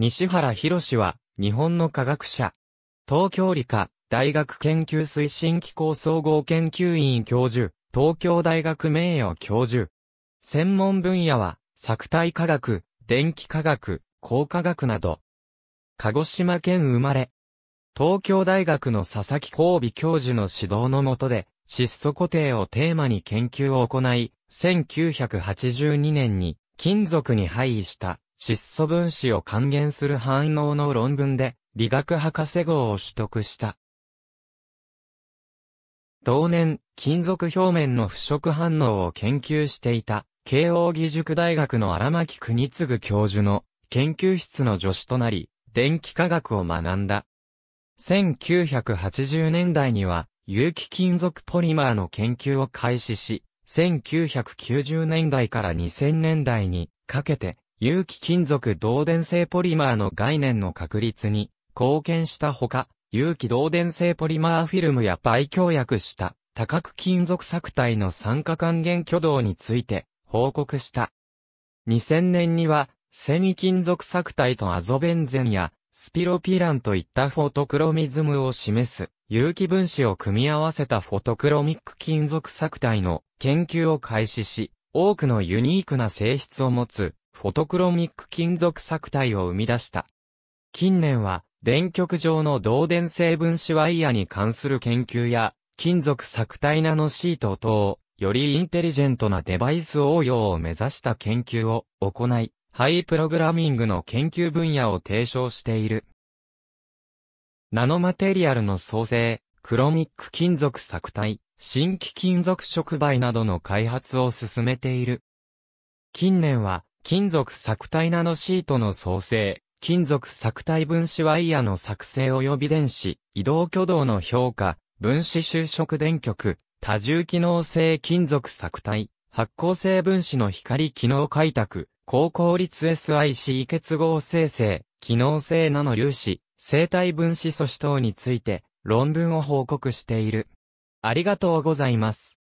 西原博士は、日本の科学者。東京理科、大学研究推進機構総合研究院教授、東京大学名誉教授。専門分野は、作体科学、電気科学、光科学など。鹿児島県生まれ。東京大学の佐々木光美教授の指導の下で、窒素固定をテーマに研究を行い、1982年に金属に配位した窒素分子を還元する反応の論文で、理学博士号を取得した。同年、金属表面の腐食反応を研究していた、慶応義塾大学の荒牧国次教授の研究室の助手となり、電気科学を学んだ。1980年代には、有機金属ポリマーの研究を開始し、1990年代から2000年代にかけて、有機金属導電性ポリマーの概念の確立に貢献したほか、有機導電性ポリマーフィルムや倍強薬した多角金属作体の酸化還元挙動について報告した。2000年には、セミ金属作体とアゾベンゼンやスピロピランといったフォトクロミズムを示す有機分子を組み合わせたフォトクロミック金属作体の研究を開始し、多くのユニークな性質を持つフォトクロミック金属錯体を生み出した。近年は、電極上の導電性分子ワイヤに関する研究や、金属錯体ナノシート等、よりインテリジェントなデバイス応用を目指した研究を行い、ハイプログラミングの研究分野を提唱している。ナノマテリアルの創生、クロミック金属錯体、新規金属触媒などの開発を進めている。近年は、金属錯体ナノシートの創生、金属錯体分子ワイヤの作成及び電子、移動挙動の評価、分子就職電極、多重機能性金属錯体、発光性分子の光機能開拓、高効率 SIC 結合生成、機能性ナノ粒子、生体分子素子等について論文を報告している。ありがとうございます。